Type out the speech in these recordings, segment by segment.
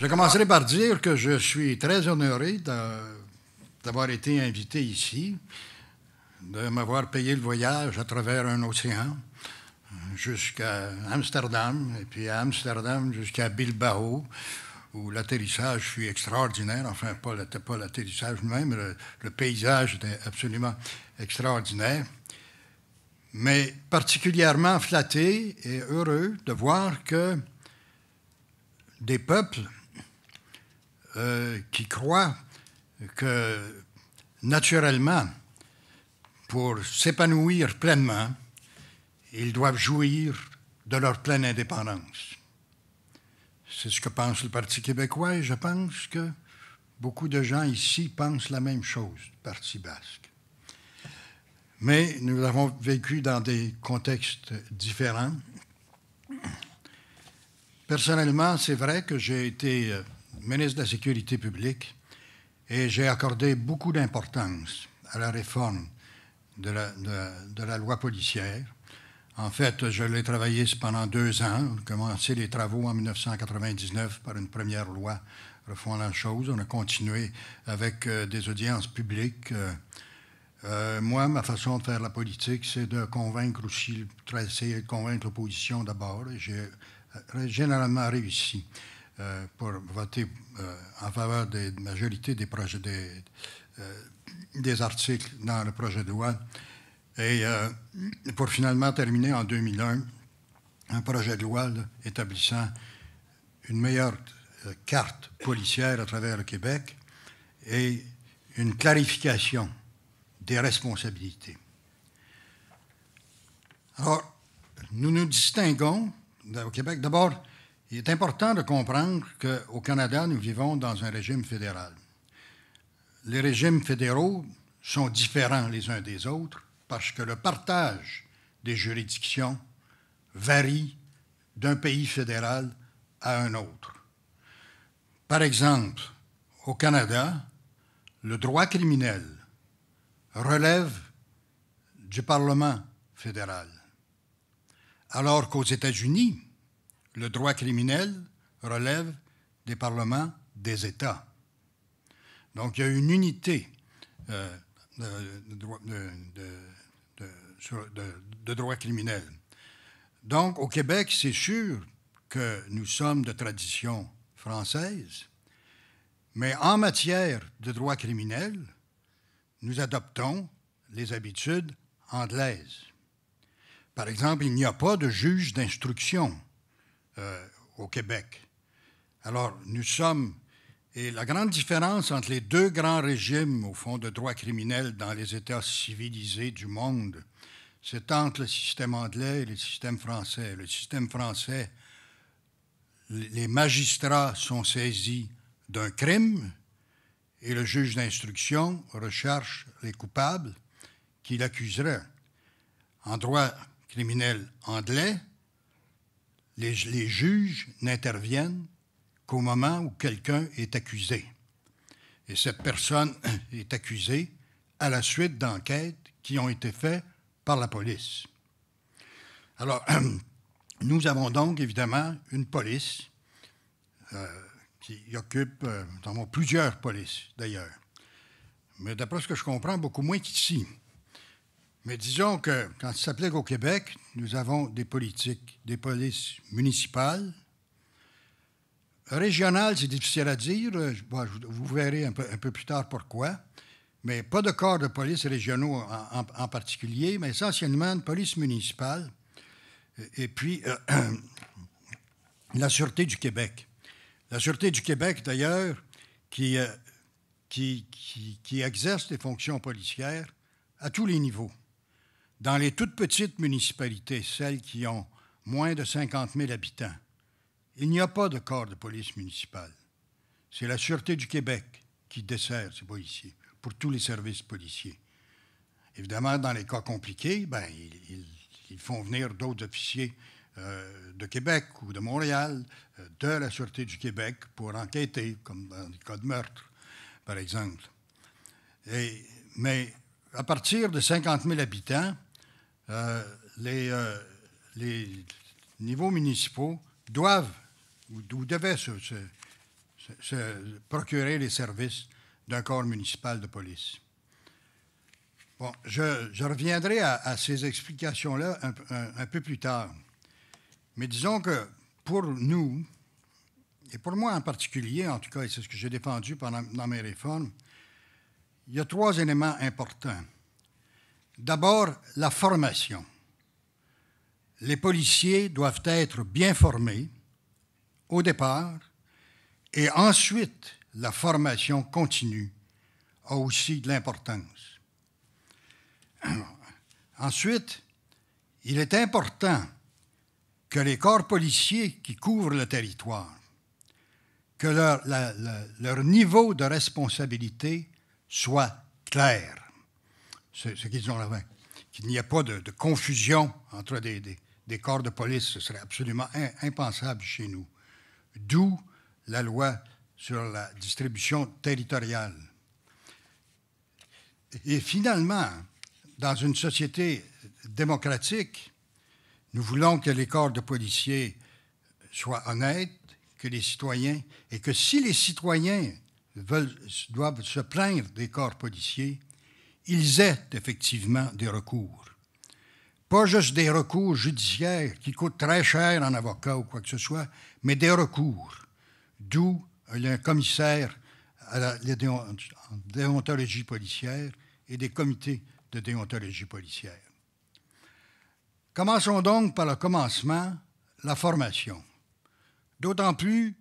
Je commencerai par dire que je suis très honoré d'avoir été invité ici, de m'avoir payé le voyage à travers un océan jusqu'à Amsterdam, et puis à Amsterdam jusqu'à Bilbao, où l'atterrissage fut extraordinaire. Enfin, pas, l'atterrissage l'atterrissage même, le, le paysage était absolument extraordinaire. Mais particulièrement flatté et heureux de voir que des peuples euh, qui croient que naturellement, pour s'épanouir pleinement, ils doivent jouir de leur pleine indépendance. C'est ce que pense le Parti québécois et je pense que beaucoup de gens ici pensent la même chose, Parti basque. Mais nous avons vécu dans des contextes différents. Personnellement, c'est vrai que j'ai été euh, ministre de la Sécurité publique et j'ai accordé beaucoup d'importance à la réforme de la, loi policière. En fait, je l'ai travaillé pendant deux ans. On a commencé les travaux en 1999 par une première loi refondant la chose. On a continué avec euh, des audiences publiques. Euh, euh, moi, ma façon de faire la politique, c'est de convaincre aussi, essayer de convaincre l'opposition d'abord. J'ai généralement réussi. Euh, pour voter euh, en faveur des majorités des, projets, des, euh, des articles dans le projet de loi. Et pour finalement terminer en 2001, un projet de loi établissant une meilleure carte policière à travers le Québec et une clarification des responsabilités. Alors, nous nous distinguons au Québec d'abord il est important de comprendre qu'au Canada, nous vivons dans un régime fédéral. Les régimes fédéraux sont différents les uns des autres parce que le partage des juridictions varie d'un pays fédéral à un autre. Par exemple, au Canada, le droit criminel relève du Parlement fédéral, alors qu'aux États-Unis, le droit criminel relève des parlements des États. Donc il y a une unité euh, de, de, droit criminel. Donc au Québec, c'est sûr que nous sommes de tradition française, mais en matière de droit criminel, nous adoptons les habitudes anglaises. Par exemple, il n'y a pas de juge d'instruction euh, au Québec. Alors, nous sommes. Et la grande différence entre les deux grands régimes, au fond, de droit criminel dans les États civilisés du monde, c'est entre le système anglais et le système français. Le système français, les magistrats sont saisis d'un crime et le juge d'instruction recherche les coupables qu'il accuserait En droit criminel anglais, les, juges n'interviennent qu'au moment où quelqu'un est accusé. Et cette personne est accusée à la suite d'enquêtes qui ont été faites par la police. Alors, nous avons donc évidemment une police euh, qui occupe, euh, plusieurs polices d'ailleurs, mais d'après ce que je comprends, beaucoup moins qu'ici. Mais disons que quand il s'applique au Québec, nous avons des politiques, des polices municipales. Régionales, c'est difficile à dire. Euh, vous verrez un peu, plus tard pourquoi. Mais pas de corps de police régionaux en, particulier, mais essentiellement de police municipale. Et puis, euh, la Sûreté du Québec. La Sûreté du Québec, d'ailleurs, qui euh, exerce des fonctions policières à tous les niveaux dans les toutes petites municipalités, celles qui ont moins de 50 000 habitants, il n'y a pas de corps de police municipale. C'est la Sûreté du Québec qui dessert ces policiers pour tous les services policiers. Évidemment, dans les cas compliqués, ben, ils, font venir d'autres officiers euh, de Québec ou de Montréal, euh, de la Sûreté du Québec pour enquêter, comme dans les cas de meurtre, par exemple. Et, mais à partir de 50 000 habitants, euh, euh, les, niveaux municipaux doivent ou, devaient se, se, procurer les services d'un corps municipal de police. Bon, je, reviendrai à, ces explications-là un, peu plus tard. Mais disons que pour nous, et pour moi en particulier, en tout cas, et c'est ce que j'ai défendu pendant, dans mes réformes, il y a trois éléments importants. D'abord, la formation. Les policiers doivent être bien formés au départ et ensuite la formation continue a aussi de l'importance. Ensuite, il est important que les corps policiers qui couvrent le territoire, que leur, leur niveau de responsabilité soit clair ce, qu'ils ont la main. Qu'il n'y a pas de, confusion entre des, corps de police, ce serait absolument impensable chez nous. D'où la loi sur la distribution territoriale. Et finalement, dans une société démocratique, nous voulons que les corps de policiers soient honnêtes, que les citoyens, et que si les citoyens veulent, doivent se plaindre des corps policiers, ils aient effectivement des recours. Pas juste des recours judiciaires qui coûtent très cher en avocat ou quoi que ce soit, mais des recours. D'où un commissaire à la, déontologie policière et des comités de déontologie policière. Commençons donc par le commencement, la formation. D'autant plus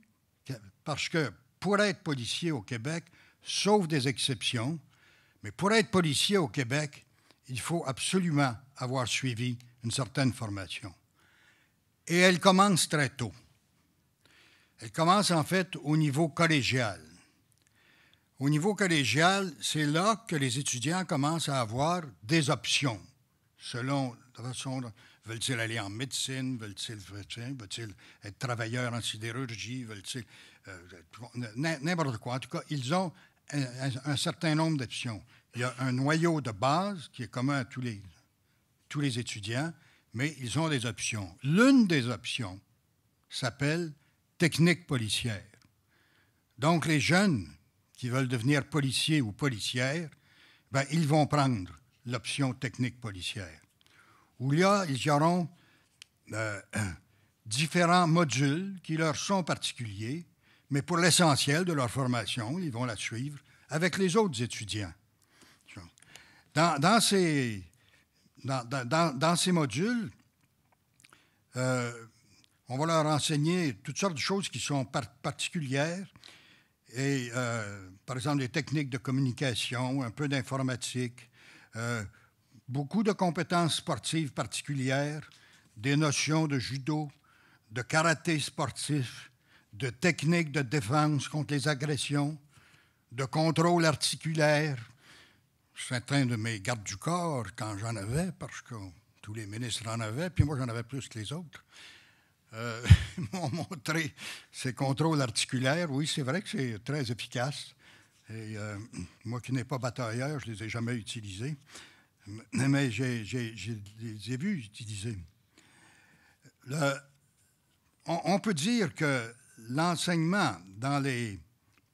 parce que pour être policier au Québec, sauf des exceptions, mais pour être policier au Québec, il faut absolument avoir suivi une certaine formation. Et elle commence très tôt. Elle commence en fait au niveau collégial. Au niveau collégial, c'est là que les étudiants commencent à avoir des options, selon la façon veulent-ils aller en médecine, veulent-ils être travailleurs en sidérurgie, veulent-ils euh, n'importe quoi. En tout cas, ils ont un, certain nombre d'options. Il y a un noyau de base qui est commun à tous les, tous les étudiants, mais ils ont des options. L'une des options s'appelle technique policière. Donc, les jeunes qui veulent devenir policiers ou policières, ben, ils vont prendre l'option technique policière, où là, ils auront euh, différents modules qui leur sont particuliers mais pour l'essentiel de leur formation, ils vont la suivre avec les autres étudiants. Dans, ces, dans, ces, modules, euh, on va leur enseigner toutes sortes de choses qui sont particulières, et, euh, par exemple des techniques de communication, un peu d'informatique, euh, beaucoup de compétences sportives particulières, des notions de judo, de karaté sportif, de techniques de défense contre les agressions, de contrôle articulaire. Certains de mes gardes du corps, quand j'en avais, parce que tous les ministres en avaient, puis moi j'en avais plus que les autres, euh, m'ont montré ces contrôles articulaires. Oui, c'est vrai que c'est très efficace. Et euh, moi qui n'ai pas batailleur, je ne les ai jamais utilisés. Mais j'ai, j'ai, j'ai, les ai vus utiliser on, peut dire que l'enseignement dans les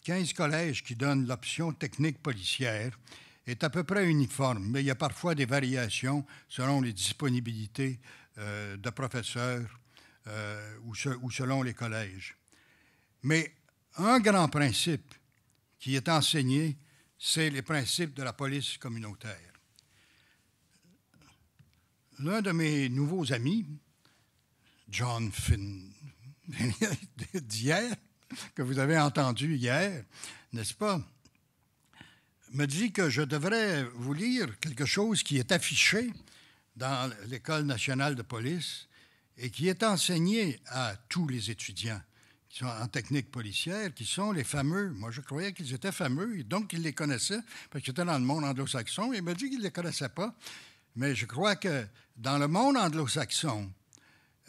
15 collèges qui donnent l'option technique policière est à peu près uniforme, mais il y a parfois des variations selon les disponibilités euh, de professeurs euh, ou, ou selon les collèges. Mais un grand principe qui est enseigné, c'est les principes de la police communautaire. L'un de mes nouveaux amis, John Finn, d'hier, que vous avez entendu hier, n'est-ce pas, me dit que je devrais vous lire quelque chose qui est affiché dans l'École nationale de police et qui est enseigné à tous les étudiants qui sont en technique policière, qui sont les fameux. Moi, je croyais qu'ils étaient fameux, et donc ils les connaissaient, parce que j'étais dans le monde anglo-saxon. Il me dit qu'il ne les connaissait pas. Mais je crois que dans le monde anglo-saxon,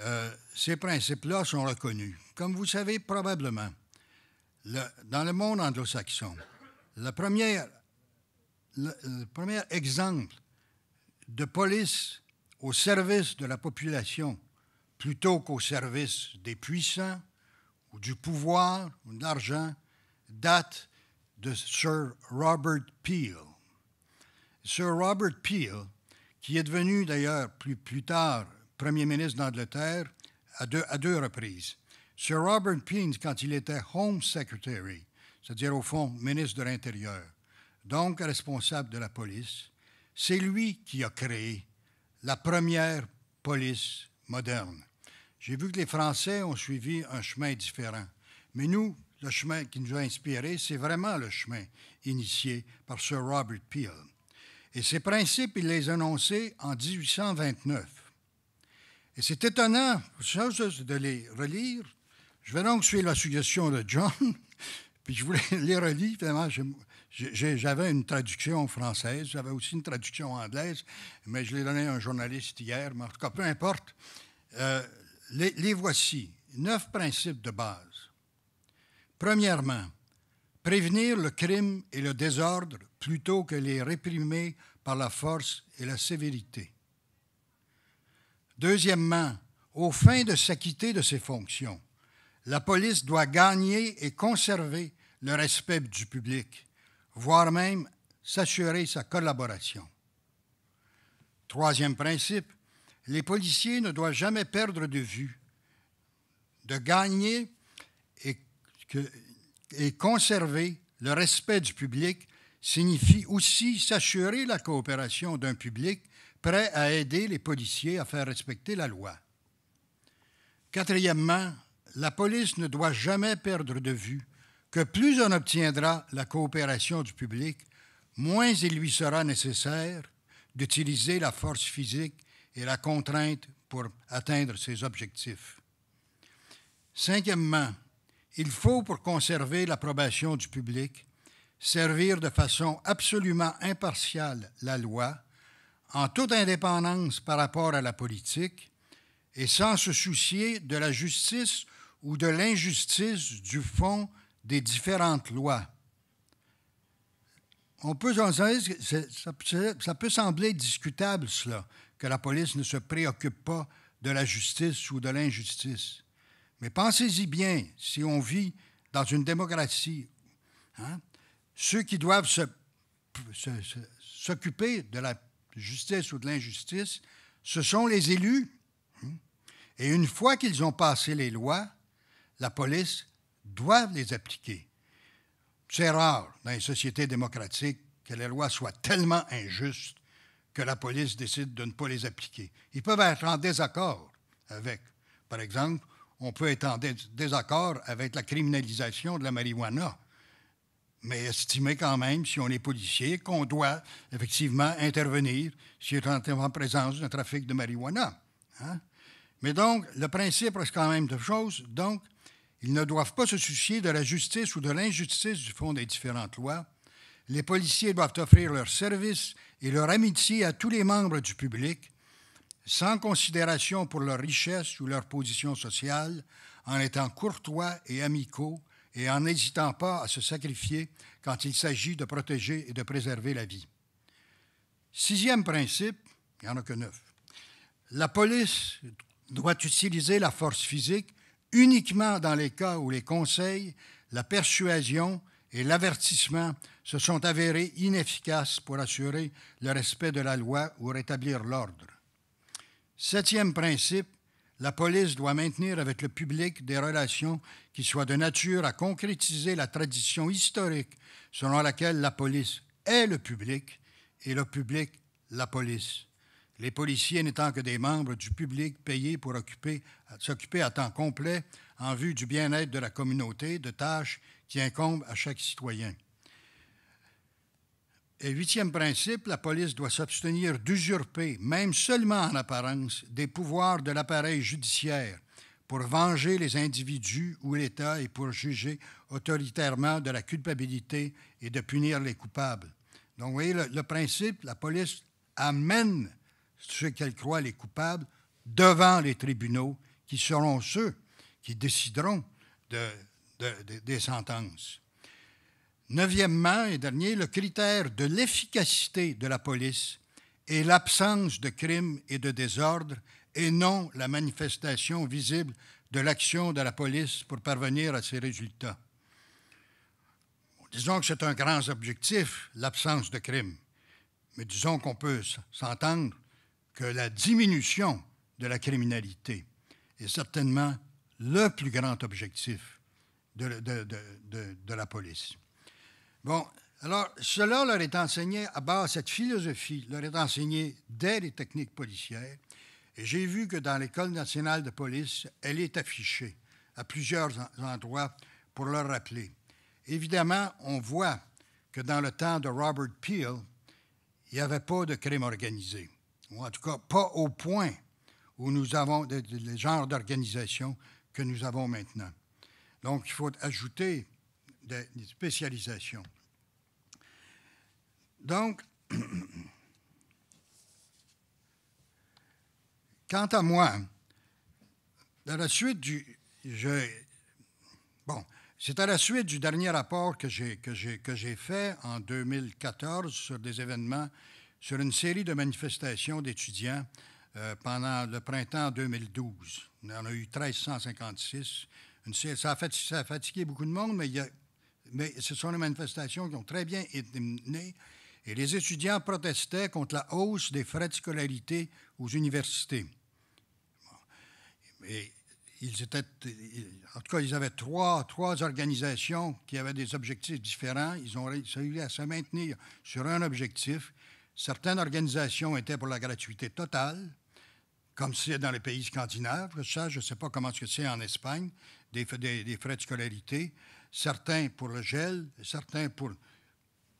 euh, ces principes-là sont reconnus. Comme vous savez probablement, dans le monde anglo-saxon, le premier, premier exemple de police au service de la population plutôt qu'au service des puissants ou du pouvoir ou de l'argent date de Sir Robert Peel. Sir Robert Peel, qui est devenu d'ailleurs plus, plus tard premier ministre d'Angleterre, à deux, à deux reprises. Sir Robert Peel, quand il était Home Secretary, c'est-à-dire au fond ministre de l'Intérieur, donc responsable de la police, c'est lui qui a créé la première police moderne. J'ai vu que les Français ont suivi un chemin différent, mais nous, le chemin qui nous a inspirés, c'est vraiment le chemin initié par Sir Robert Peel. Et ces principes, il les a annoncés en 1829. Et c'est étonnant de les relire. Je vais donc suivre la suggestion de John, puis je voulais les relire. Finalement, j'avais une traduction française, j'avais aussi une traduction anglaise, mais je l'ai donnée à un journaliste hier. Mais en tout cas, peu importe. Euh, les voici. Neuf principes de base. Premièrement, prévenir le crime et le désordre plutôt que les réprimer par la force et la sévérité. Deuxièmement, au fin de s'acquitter de ses fonctions, la police doit gagner et conserver le respect du public, voire même s'assurer sa collaboration. Troisième principe, les policiers ne doivent jamais perdre de vue de gagner et, et conserver le respect du public signifie aussi s'assurer la coopération d'un public prêt à aider les policiers à faire respecter la loi. Quatrièmement, la police ne doit jamais perdre de vue que plus on obtiendra la coopération du public, moins il lui sera nécessaire d'utiliser la force physique et la contrainte pour atteindre ses objectifs. Cinquièmement, il faut, pour conserver l'approbation du public, servir de façon absolument impartiale la loi en toute indépendance par rapport à la politique et sans se soucier de la justice ou de l'injustice du fond des différentes lois. On peut, ça peut sembler discutable, cela, que la police ne se préoccupe pas de la justice ou de l'injustice. Mais pensez-y bien, si on vit dans une démocratie, hein, ceux qui doivent s'occuper se, s'occuper de la justice ou de l'injustice, ce sont les élus. Hein? Et une fois qu'ils ont passé les lois, la police doit les appliquer. C'est rare dans une société démocratique que les lois soient tellement injustes que la police décide de ne pas les appliquer. Ils peuvent être en désaccord avec. Par exemple, on peut être en désaccord avec la criminalisation de la marijuana mais estimer quand même, si on est policier, qu'on doit effectivement intervenir si on est en présence d'un trafic de marijuana. Hein? Mais donc, le principe reste quand même de choses. Donc, ils ne doivent pas se soucier de la justice ou de l'injustice du fond des différentes lois. Les policiers doivent offrir leur service et leur amitié à tous les membres du public, sans considération pour leur richesse ou leur position sociale, en étant courtois et amicaux et en n'hésitant pas à se sacrifier quand il s'agit de protéger et de préserver la vie. Sixième principe, il n'y en a que neuf. La police doit utiliser la force physique uniquement dans les cas où les conseils, la persuasion et l'avertissement se sont avérés inefficaces pour assurer le respect de la loi ou rétablir l'ordre. Septième principe, la police doit maintenir avec le public des relations qui soient de nature à concrétiser la tradition historique selon laquelle la police est le public et le public la police. Les policiers n'étant que des membres du public payés pour s'occuper à temps complet en vue du bien-être de la communauté de tâches qui incombent à chaque citoyen. Et huitième principe, la police doit s'abstenir d'usurper, même seulement en apparence, des pouvoirs de l'appareil judiciaire pour venger les individus ou l'État et pour juger autoritairement de la culpabilité et de punir les coupables. Donc, vous voyez, le, principe, la police amène ceux qu'elle croit les coupables devant les tribunaux qui seront ceux qui décideront des sentences. Neuvièmement et dernier, le critère de l'efficacité de la police est l'absence de crimes et de désordres et non la manifestation visible de l'action de la police pour parvenir à ces résultats. Disons que c'est un grand objectif, l'absence de crimes, mais disons qu'on peut s'entendre que la diminution de la criminalité est certainement le plus grand objectif de la police. Bon, alors, cela leur est enseigné à base, cette philosophie leur est enseignée dès les techniques policières. Et j'ai vu que dans l'École nationale de police, elle est affichée à plusieurs endroits pour leur rappeler. Évidemment, on voit que dans le temps de Robert Peel, il n'y avait pas de crime organisé, ou en tout cas pas au point où nous avons le genre d'organisation que nous avons maintenant. Donc, il faut ajouter des spécialisations. Donc, quant à moi, la suite du. bon, c'est à la suite du dernier rapport que j'ai, que, j'ai, que j'ai fait en 2014 sur des événements, sur une série de manifestations d'étudiants euh, pendant le printemps 2012. On en a eu 1356. ça, a fatigué beaucoup de monde, mais, il y mais ce sont des manifestations qui ont très bien été menées et les étudiants protestaient contre la hausse des frais de scolarité aux universités. ils étaient, en tout cas, ils avaient trois, trois organisations qui avaient des objectifs différents. Ils ont réussi à se maintenir sur un objectif. Certaines organisations étaient pour la gratuité totale, comme c'est dans les pays scandinaves. Ça, je ne sais pas comment c'est en Espagne, des, frais de scolarité. Certains pour le gel, certains pour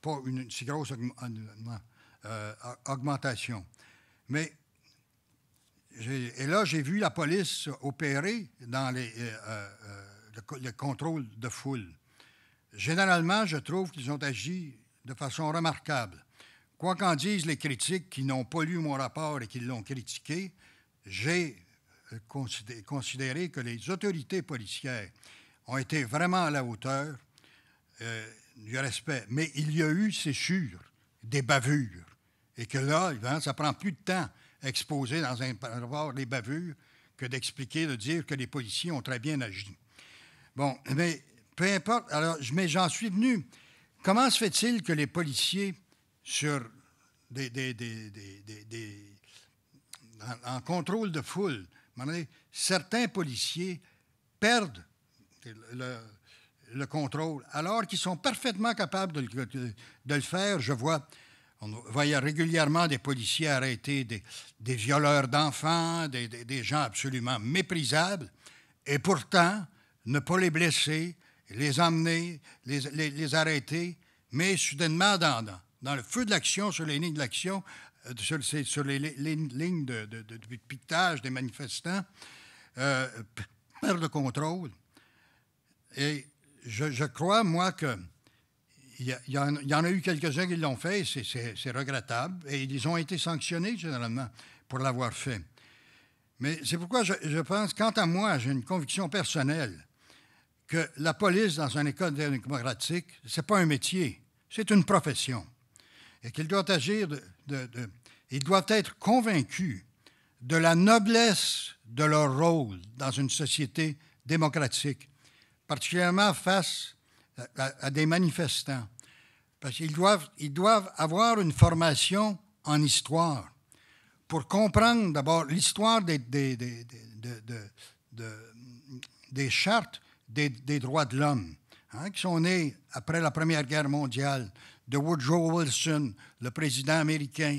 pas une si grosse ah, euh, augmentation. Mais et là, j'ai vu la police opérer dans les, euh, euh, le, contrôle de foule. Généralement, je trouve qu'ils ont agi de façon remarquable. Quoi qu'en disent les critiques qui n'ont pas lu mon rapport et qui l'ont critiqué, j'ai considéré que les autorités policières ont été vraiment à la hauteur du respect. Mais il y a eu, c'est sûr, des bavures. Et que là, ça prend plus de temps exposer dans un rapport les bavures que d'expliquer, de dire que les policiers ont très bien agi. Bon, mais peu importe. Alors, mais j'en suis venu. Comment se fait-il que les policiers, sur des, en, contrôle de foule, certains policiers perdent le, le contrôle, alors qu'ils sont parfaitement capables de le, faire. Je vois, on voyait régulièrement des policiers arrêter des, violeurs d'enfants, des, gens absolument méprisables, et pourtant ne pas les blesser, les emmener, les, arrêter, mais soudainement dans, le feu de l'action, sur les lignes de l'action, euh, sur, les, lignes de, de, piquetage des manifestants, euh, le contrôle. Et je, crois, moi, que il y, en a eu quelques-uns qui l'ont fait, et c'est regrettable, et ils ont été sanctionnés généralement pour l'avoir fait. Mais c'est pourquoi je, pense, quant à moi, j'ai une conviction personnelle que la police dans une école démocratique, ce n'est pas un métier, c'est une profession. Et qu'ils doivent agir, de, ils doivent être convaincus de la noblesse de leur rôle dans une société démocratique particulièrement face à, des manifestants. Parce qu'ils doivent, ils doivent avoir une formation en histoire pour comprendre d'abord l'histoire des, des, des, des, chartes des, droits de l'homme, hein, qui sont nés après la Première Guerre mondiale, de Woodrow Wilson, le président américain,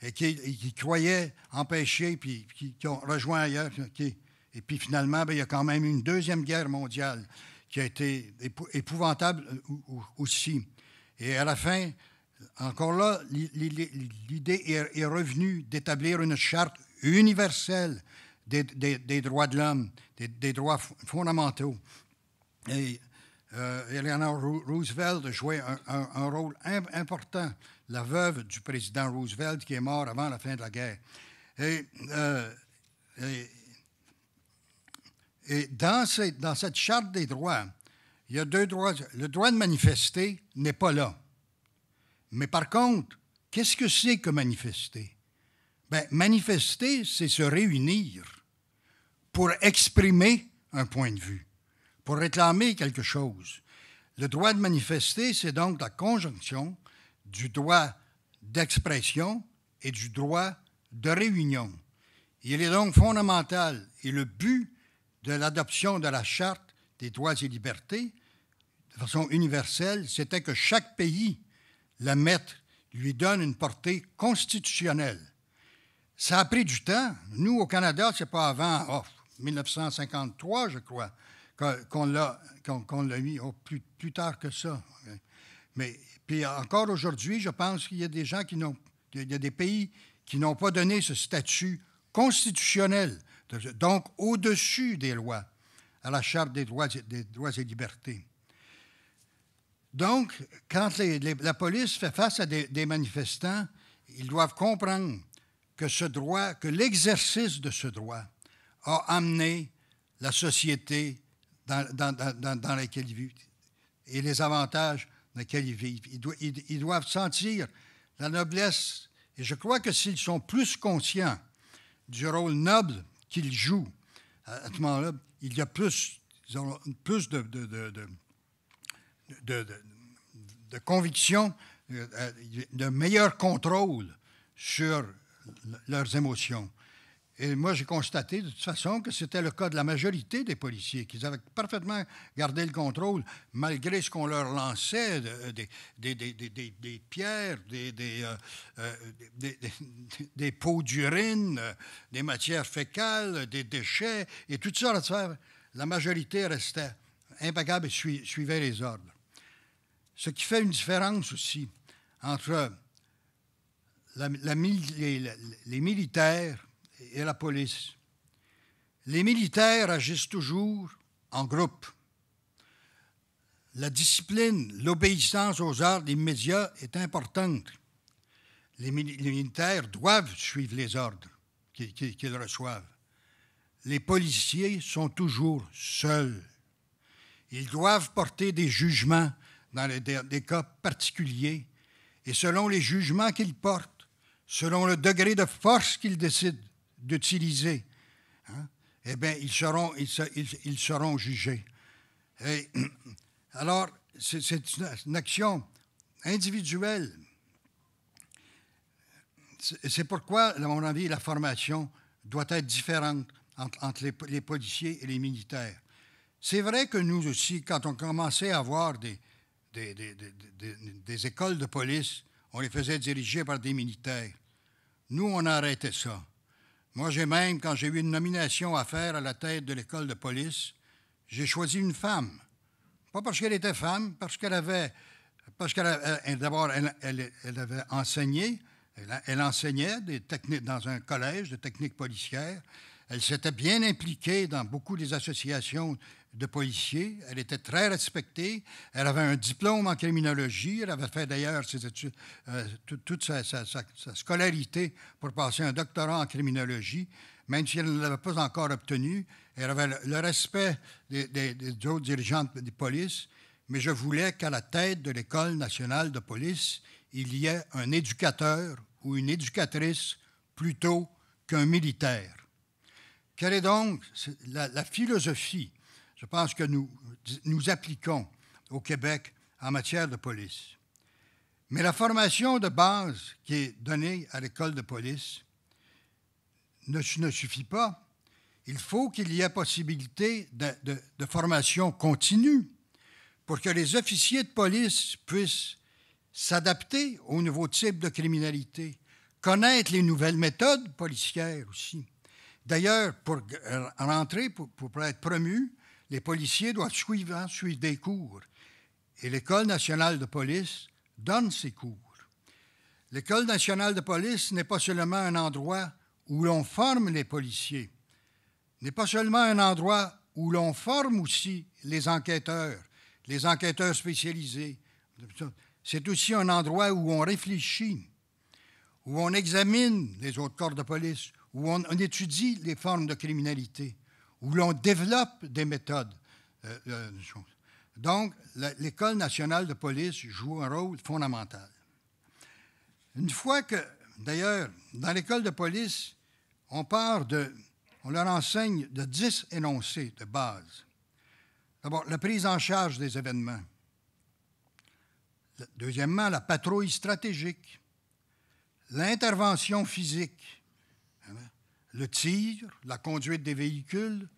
et qui, qui croyait empêcher, puis qui, qui, ont rejoint ailleurs, qui, et puis finalement, ben, il y a quand même une deuxième guerre mondiale qui a été épouvantable euh, aussi. Et à la fin, encore là, l'idée est revenue d'établir une charte universelle des, droits de l'homme, des, droits fondamentaux. Et euh, Eleanor Roosevelt jouait un, rôle important, la veuve du président Roosevelt qui est mort avant la fin de la guerre. et euh, et dans, cette charte des droits, il y a deux droits. Le droit de manifester n'est pas là. Mais par contre, qu'est-ce que c'est que manifester? Bien, manifester, c'est se réunir pour exprimer un point de vue, pour réclamer quelque chose. Le droit de manifester, c'est donc la conjonction du droit d'expression et du droit de réunion. Il est donc fondamental et le but de l'adoption de la Charte des droits et libertés de façon universelle, c'était que chaque pays la mette, lui donne une portée constitutionnelle. Ça a pris du temps. Nous, au Canada, c'est pas avant 1953, je crois, qu'on l'a, qu'on, l'a mis, oh, plus, plus, tard que ça. Mais puis encore aujourd'hui, je pense qu'il y a des gens qui n'ont, y a des pays qui n'ont pas donné ce statut constitutionnel donc au-dessus des lois, à la Charte des droits, des droits et libertés. Donc, quand la police fait face à des, manifestants, ils doivent comprendre que ce droit, que l'exercice de ce droit a amené la société dans, laquelle ils vivent et les avantages dans lesquels ils vivent. ils doivent sentir la noblesse. Et je crois que s'ils sont plus conscients du rôle noble qu'il joue. À, ce moment-là, il y a plus, plus de, de, de conviction, euh, euh, de meilleur contrôle sur leurs émotions. Et moi, j'ai constaté de toute façon que c'était le cas de la majorité des policiers, qu'ils avaient parfaitement gardé le contrôle malgré ce qu'on leur lançait, euh, des, des, pierres, des, des, euh, euh, pots d'urine, des matières fécales, des déchets, et toutes sortes de La majorité restait impeccable et suivait les ordres. Ce qui fait une différence aussi entre la, les militaires et la police. Les militaires agissent toujours en groupe. La discipline, l'obéissance aux ordres médias est importante. Les, militaires doivent suivre les ordres qu'ils reçoivent. Les policiers sont toujours seuls. Ils doivent porter des jugements dans des cas particuliers et selon les jugements qu'ils portent, selon le degré de force qu'ils décident, d'utiliser, hein, eh bien, ils seront, ils, seront jugés. alors, c'est une action individuelle. C'est pourquoi, à mon avis, la formation doit être différente entre, les, policiers et les militaires. C'est vrai que nous aussi, quand on commençait à avoir des, des, des écoles de police, on les faisait diriger par des militaires. Nous, on arrêtait ça. Moi, j'ai même, quand j'ai eu une nomination à faire à la tête de l'école de police, j'ai choisi une femme. Pas parce qu'elle était femme, parce qu'elle avait, parce qu'elle d'abord, elle, avait enseigné, elle, enseignait des techniques dans un collège de techniques policières. Elle s'était bien impliquée dans beaucoup des associations de policier. Elle était très respectée. Elle avait un diplôme en criminologie. Elle avait fait d'ailleurs euh, toute, sa, scolarité pour passer un doctorat en criminologie. Même si elle ne l'avait pas encore obtenu, elle avait le, respect des, autres dirigeants de, police. Mais je voulais qu'à la tête de l'École nationale de police, il y ait un éducateur ou une éducatrice plutôt qu'un militaire. Quelle est donc la philosophie je pense que nous nous appliquons au Québec en matière de police. Mais la formation de base qui est donnée à l'école de police ne, suffit pas. Il faut qu'il y ait possibilité de, formation continue pour que les officiers de police puissent s'adapter aux nouveaux types de criminalité, connaître les nouvelles méthodes policières aussi. D'ailleurs, pour euh, rentrer, pour, pour être promu, les policiers doivent hein, suivre, des cours. Et l'École nationale de police donne ces cours. L'École nationale de police n'est pas seulement un endroit où l'on forme les policiers, n'est pas seulement un endroit où l'on forme aussi les enquêteurs, les enquêteurs spécialisés. C'est aussi un endroit où on réfléchit, où on examine les autres corps de police, où on étudie les formes de criminalité où l'on développe des méthodes. Euh, euh, donc, l'École nationale de police joue un rôle fondamental. Une fois que, d'ailleurs, dans l'école de police, on part de, on leur enseigne de dix énoncés de base. D'abord, la prise en charge des événements. Deuxièmement, la patrouille stratégique, l'intervention physique, le tir, la conduite des véhicules,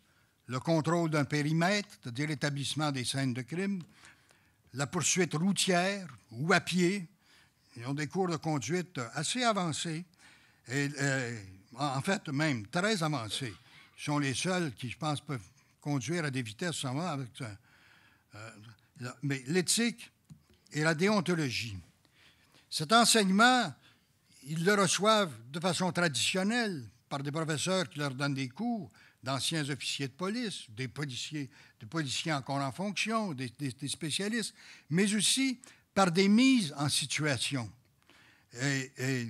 le contrôle d'un périmètre, c'est-à-dire l'établissement des scènes de crime, la poursuite routière ou à pied. Ils ont des cours de conduite assez avancés, et, euh, en fait même très avancés. sont les seuls qui, je pense, peuvent conduire à des vitesses avec... Euh, euh, mais l'éthique et la déontologie. Cet enseignement, ils le reçoivent de façon traditionnelle, par des professeurs qui leur donnent des cours, d'anciens officiers de police, des policiers, des policiers encore en fonction, des, spécialistes, mais aussi par des mises en situation. Et,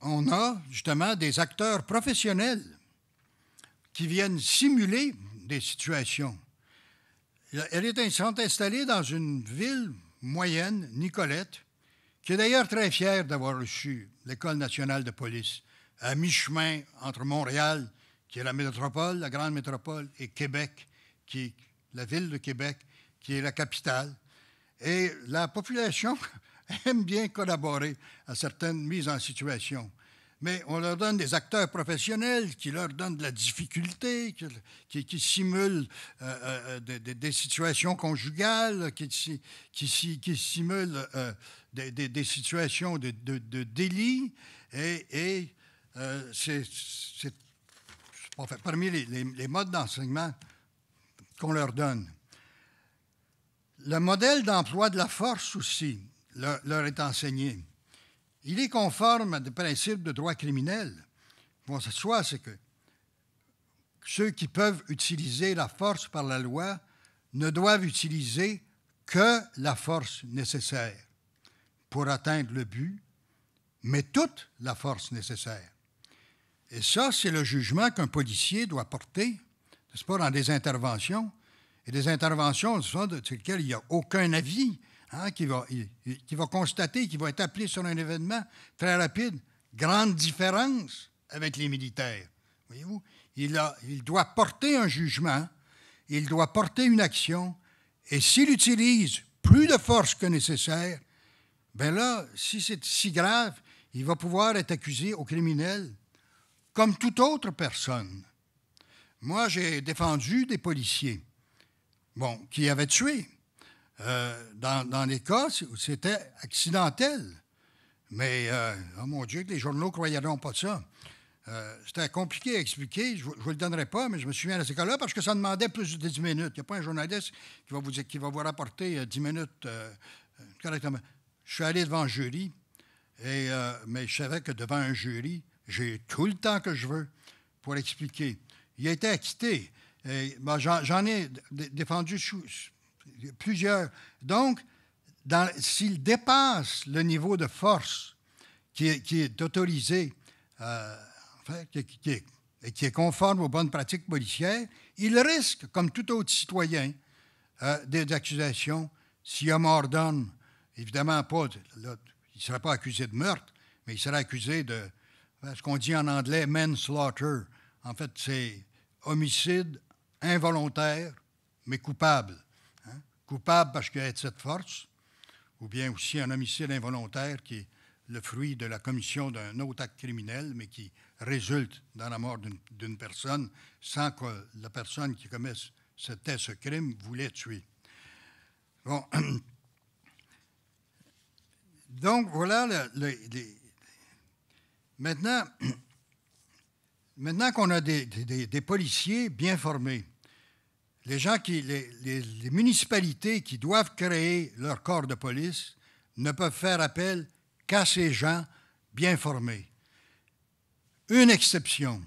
on a justement des acteurs professionnels qui viennent simuler des situations. Elle est, sont installés dans une ville moyenne, Nicolette, qui est d'ailleurs très fière d'avoir reçu l'École nationale de police à mi-chemin entre Montréal, qui est la métropole, la grande métropole, et Québec, qui est la ville de Québec, qui est la capitale. Et la population aime bien collaborer à certaines mises en situation. Mais on leur donne des acteurs professionnels qui leur donnent de la difficulté, qui, qui, qui simulent euh, euh, des, des, situations conjugales, qui, qui, qui simulent euh, des, des, situations de, de, délit. Et, et euh, c'est, parmi les, modes d'enseignement qu'on leur donne. Le modèle d'emploi de la force aussi leur, est enseigné. Il est conforme à des principes de droit criminel. Bon, ce soit c'est que ceux qui peuvent utiliser la force par la loi ne doivent utiliser que la force nécessaire pour atteindre le but, mais toute la force nécessaire. Et ça, c'est le jugement qu'un policier doit porter, n'est-ce pas, dans des interventions. Et des interventions sur lesquelles il n'y a aucun avis, hein, qui, va, qui va constater, qui va être appelé sur un événement très rapide. Grande différence avec les militaires. Voyez-vous, il, il doit porter un jugement, il doit porter une action, et s'il utilise plus de force que nécessaire, ben là, si c'est si grave, il va pouvoir être accusé au criminel comme toute autre personne. Moi, j'ai défendu des policiers, bon, qui avaient tué. Euh, dans, dans, les cas, c'était accidentel. Mais, euh, oh mon Dieu, les journaux ne croyaient pas ça. Euh, c'était compliqué à expliquer, je ne vous, le donnerai pas, mais je me souviens de ces cas-là parce que ça demandait plus de dix minutes. Il n'y a pas un journaliste qui va vous, qui va vous rapporter dix minutes correctement. Je suis allé devant un jury, et, mais je savais que devant un jury, j'ai tout le temps que je veux pour expliquer. Il a été acquitté. Ben, j'en ai défendu plusieurs. Donc, s'il dépasse le niveau de force qui est, autorisé, euh, et qui, est, conforme aux bonnes pratiques policières, il risque, comme tout autre citoyen, euh, des accusations s'il a ordonne. Évidemment, pas, il ne serait pas accusé de meurtre, mais il sera accusé de, ben, ce qu'on dit en anglais manslaughter. En fait, c'est homicide involontaire, mais coupable. Hein? Coupable parce qu'il y a cette force, ou bien aussi un homicide involontaire qui est le fruit de la commission d'un autre acte criminel, mais qui résulte dans la mort d'une personne sans que la personne qui commet cet ce crime voulait tuer. Bon. Donc, voilà les, Maintenant, maintenant qu'on a des, policiers bien formés, les gens les, municipalités qui doivent créer leur corps de police ne peuvent faire appel qu'à ces gens bien formés. Une exception,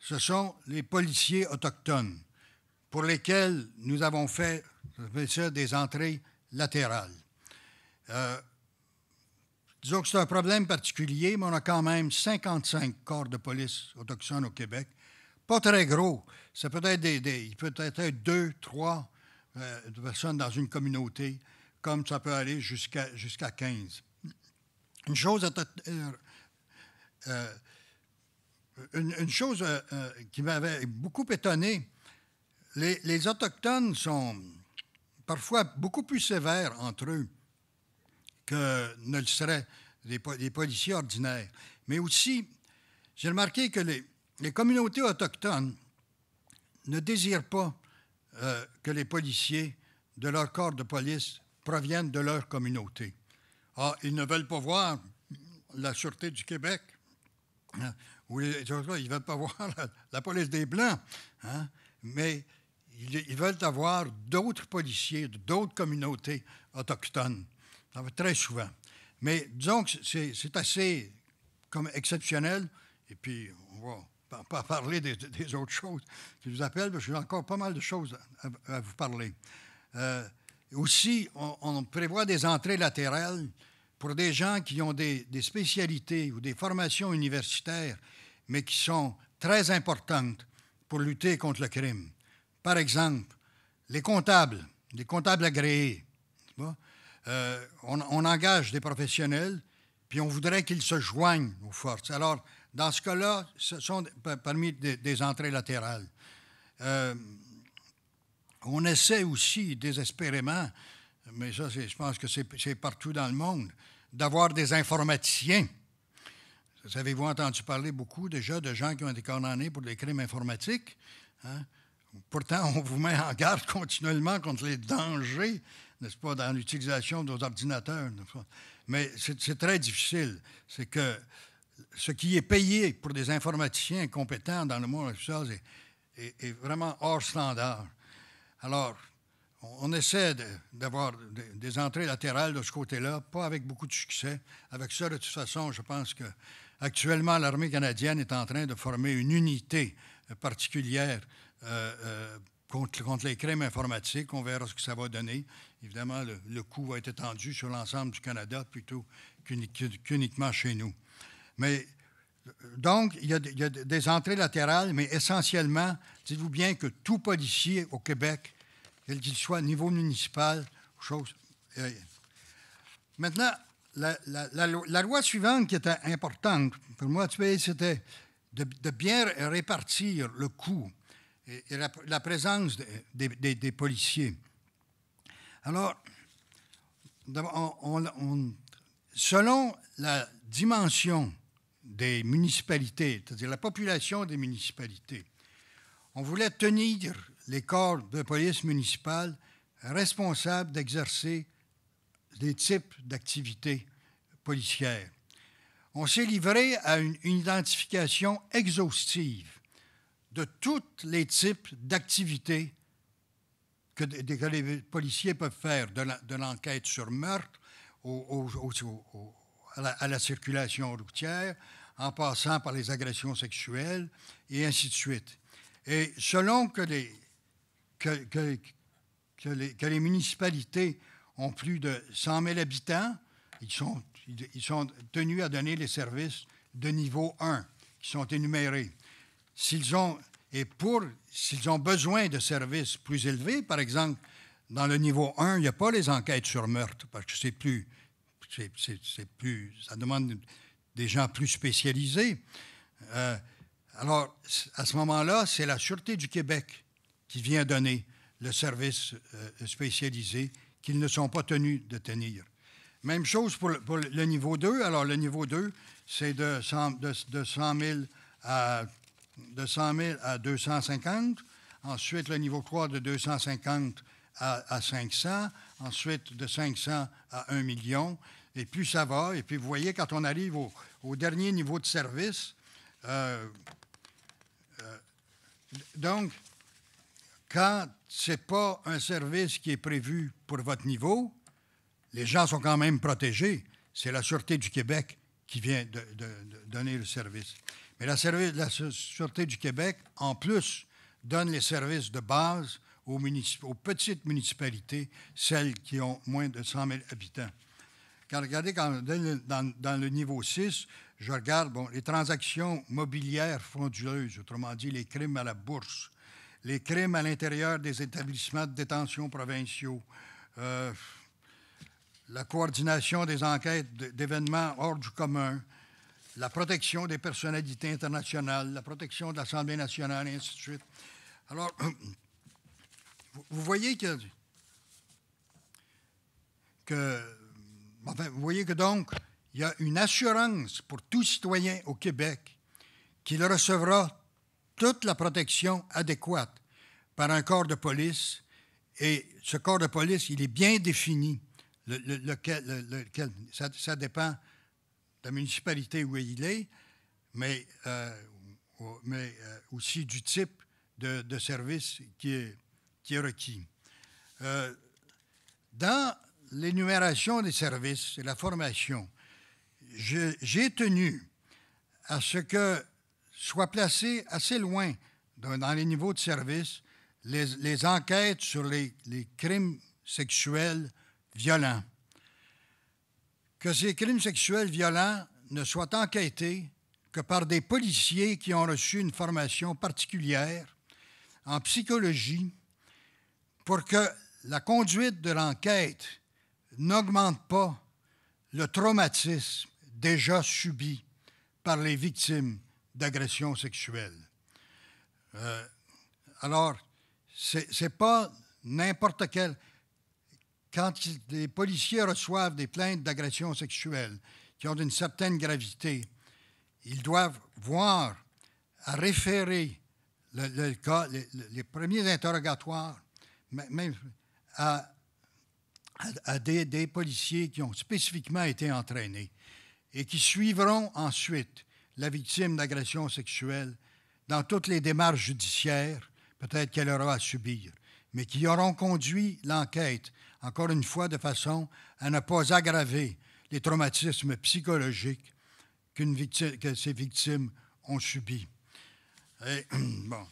ce sont les policiers autochtones, pour lesquels nous avons fait, des entrées latérales. Euh, Disons que c'est un problème particulier, mais on a quand même 55 corps de police autochtones au Québec. Pas très gros. Ça peut être des, il peut être deux, trois euh, personnes dans une communauté, comme ça peut aller jusqu'à 15. Une chose euh, euh, une, chose qui m'avait beaucoup étonné, les, Autochtones sont parfois beaucoup plus sévères entre eux que ne le seraient les policiers ordinaires. Mais aussi, j'ai remarqué que les, communautés autochtones ne désirent pas euh, que les policiers de leur corps de police proviennent de leur communauté. Ah, ils ne veulent pas voir la Sûreté du Québec, hein, ou ils ne veulent pas voir la, police des Blancs, hein, mais ils, ils veulent avoir d'autres policiers, d'autres communautés autochtones va très souvent. Mais disons que c'est assez comme exceptionnel. Et puis, on va pas, parler des, autres choses Je vous appelle parce que j'ai encore pas mal de choses à, vous parler. Euh, aussi, on, prévoit des entrées latérales pour des gens qui ont des, spécialités ou des formations universitaires, mais qui sont très importantes pour lutter contre le crime. Par exemple, les comptables, les comptables agréés. Euh, on, engage des professionnels, puis on voudrait qu'ils se joignent aux forces. Alors, dans ce cas-là, ce sont parmi des, entrées latérales. Euh, on essaie aussi désespérément, mais ça, je pense que c'est partout dans le monde, d'avoir des informaticiens. Vous avez-vous entendu parler beaucoup déjà de gens qui ont été condamnés pour des crimes informatiques? Hein? Pourtant, on vous met en garde continuellement contre les dangers n'est-ce pas, dans l'utilisation de nos ordinateurs. Mais c'est très difficile. C'est que ce qui est payé pour des informaticiens compétents dans le monde est, est, vraiment hors standard. Alors, on, essaie d'avoir des entrées latérales de ce côté-là, pas avec beaucoup de succès. Avec ça, de toute façon, je pense que actuellement, l'armée canadienne est en train de former une unité particulière euh, euh contre, les crimes informatiques. On verra ce que ça va donner. Évidemment, le, coût va être étendu sur l'ensemble du Canada plutôt qu'uniquement chez nous. Mais donc, il y, a, des entrées latérales, mais essentiellement, dites-vous bien que tout policier au Québec, quel qu'il soit, niveau municipal, chose. Euh, maintenant, la, loi suivante qui était importante pour moi, c'était de, de bien répartir le coût et, la, présence des, policiers. Alors, selon la dimension des municipalités, c'est-à-dire la population des municipalités, on voulait tenir les corps de police municipale responsables d'exercer des types d'activités policières. On s'est livré à une identification exhaustive de tous les types d'activités que, les policiers peuvent faire, de l'enquête sur meurtre à, la, circulation routière, en passant par les agressions sexuelles et ainsi de suite. Et selon que les, que, les, municipalités ont plus de 100 000 habitants, ils sont, ils sont tenus à donner les services de niveau 1 qui sont énumérés s'ils ont, et pour, s'ils ont besoin de services plus élevés, par exemple, dans le niveau 1, il n'y a pas les enquêtes sur meurtre, parce que c'est plus, c'est, plus, ça demande des gens plus spécialisés. Euh, alors, à ce moment-là, c'est la Sûreté du Québec qui vient donner le service euh, spécialisé qu'ils ne sont pas tenus de tenir. Même chose pour le, niveau 2. Alors, le niveau 2, c'est de 100, de 100 000 à de 100 000 à 250, ensuite le niveau 3 de 250 à, 500, ensuite de 500 à 1 million, et puis ça va. Et puis vous voyez, quand on arrive au, dernier niveau de service, euh, euh, donc, quand ce n'est pas un service qui est prévu pour votre niveau, les gens sont quand même protégés. C'est la Sûreté du Québec qui vient de donner le service. Mais la la Sûreté du Québec, en plus, donne les services de base aux, petites municipalités, celles qui ont moins de 100 000 habitants. Quand regardez quand, dans, le niveau 6, je regarde les transactions mobilières frauduleuses, autrement dit les crimes à la bourse, les crimes à l'intérieur des établissements de détention provinciaux, euh, la coordination des enquêtes d'événements hors du commun, la protection des personnalités internationales, la protection de l'Assemblée nationale, et ainsi de suite. Alors, vous voyez que, enfin, vous voyez que donc, il y a une assurance pour tout citoyen au Québec qu'il recevra toute la protection adéquate par un corps de police. Et ce corps de police, il est bien défini. ça, dépend la municipalité où il est, mais, euh, mais euh, aussi du type de, de service qui est, qui est requis. Euh, dans l'énumération des services et la formation, j'ai tenu à ce que soient placés assez loin dans, dans les niveaux de service les, les enquêtes sur les, les crimes sexuels violents que ces crimes sexuels violents ne soient enquêtés que par des policiers qui ont reçu une formation particulière en psychologie pour que la conduite de l'enquête n'augmente pas le traumatisme déjà subi par les victimes d'agressions sexuelles. Euh, alors, ce n'est pas n'importe quel quand les policiers reçoivent des plaintes d'agression sexuelle qui ont une certaine gravité, ils doivent voir à référer les, premiers interrogatoires, à, des, policiers qui ont spécifiquement été entraînés et qui suivront ensuite la victime d'agression sexuelle dans toutes les démarches judiciaires, peut-être qu'elle aura à subir, mais qui auront conduit l'enquête encore une fois, de façon à ne pas aggraver les traumatismes psychologiques que ces victimes ont subis. Et, bon.